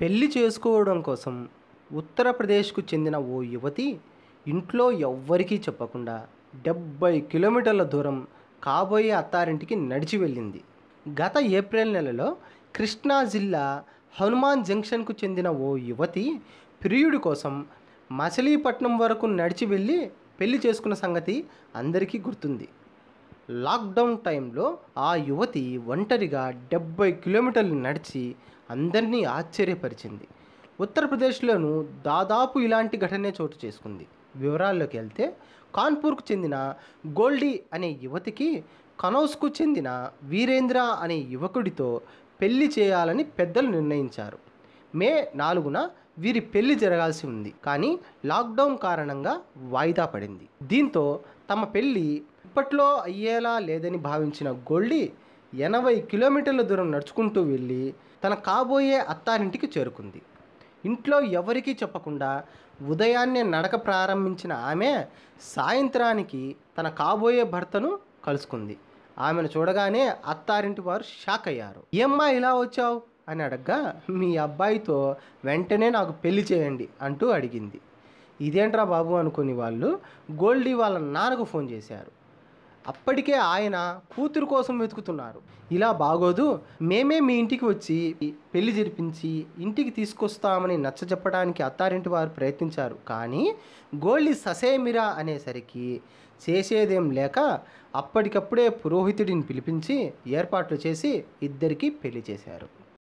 పెళ్లి చేసుకోవడం కోసం ఉత్తరప్రదేశ్కు చెందిన ఓ యువతి ఇంట్లో ఎవ్వరికీ చెప్పకుండా డెబ్బై కిలోమీటర్ల దూరం కాబోయే అత్తారింటికి నడిచి వెళ్ళింది గత ఏప్రిల్ నెలలో కృష్ణా జిల్లా హనుమాన్ జంక్షన్కు చెందిన ఓ యువతి ప్రియుడి కోసం మచిలీపట్నం వరకు నడిచి వెళ్ళి పెళ్లి చేసుకున్న సంగతి అందరికీ గుర్తుంది లాక్డౌన్ టైంలో ఆ యువతి ఒంటరిగా డెబ్బై కిలోమీటర్లు నడిచి అందరినీ ఆశ్చర్యపరిచింది ఉత్తరప్రదేశ్లోనూ దాదాపు ఇలాంటి ఘటనే చోటు చేసుకుంది వివరాల్లోకి వెళ్తే కాన్పూర్కు చెందిన గోల్డీ అనే యువతికి కనౌస్కు చెందిన వీరేంద్ర అనే యువకుడితో పెళ్లి చేయాలని పెద్దలు నిర్ణయించారు మే నాలుగున వీరి పెళ్లి జరగాల్సి ఉంది కానీ లాక్డౌన్ కారణంగా వాయిదా పడింది దీంతో తమ పెళ్ళి అప్పట్లో అయ్యేలా లేదని భావించిన గోల్డీ ఎనభై కిలోమీటర్ల దూరం నడుచుకుంటూ వెళ్ళి తన కాబోయే అత్తారింటికి చేరుకుంది ఇంట్లో ఎవరికీ చెప్పకుండా ఉదయాన్నే నడక ప్రారంభించిన ఆమె సాయంత్రానికి తన కాబోయే భర్తను కలుసుకుంది ఆమెను చూడగానే అత్తారింటి వారు షాక్ అయ్యారు ఏమ్మా ఇలా వచ్చావు అని అడగ్గా మీ అబ్బాయితో వెంటనే నాకు పెళ్లి చేయండి అంటూ అడిగింది ఇదేంట్రా బాబు అనుకుని వాళ్ళు గోల్డీ వాళ్ళ నాన్నకు ఫోన్ చేశారు అప్పటికే ఆయన కూతురు కోసం వెతుకుతున్నారు ఇలా బాగోదు మేమే మీ ఇంటికి వచ్చి పెళ్లి జరిపించి ఇంటికి తీసుకొస్తామని నచ్చ చెప్పడానికి అత్తారింటి వారు ప్రయత్నించారు కానీ గోళ్ళి ససేమిరా అనేసరికి చేసేదేం లేక అప్పటికప్పుడే పురోహితుడిని పిలిపించి ఏర్పాట్లు చేసి ఇద్దరికీ పెళ్లి చేశారు